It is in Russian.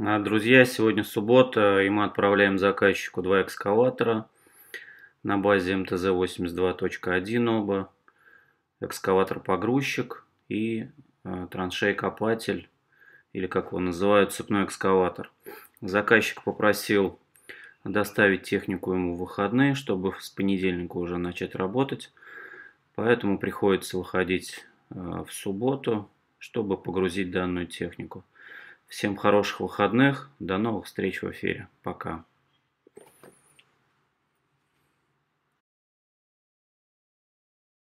А, друзья, сегодня суббота, и мы отправляем заказчику два экскаватора на базе МТЗ-82.1 оба. Экскаватор-погрузчик и э, траншей-копатель, или как его называют, цепной экскаватор. Заказчик попросил доставить технику ему в выходные, чтобы с понедельника уже начать работать. Поэтому приходится выходить э, в субботу, чтобы погрузить данную технику. Всем хороших выходных. До новых встреч в эфире. Пока.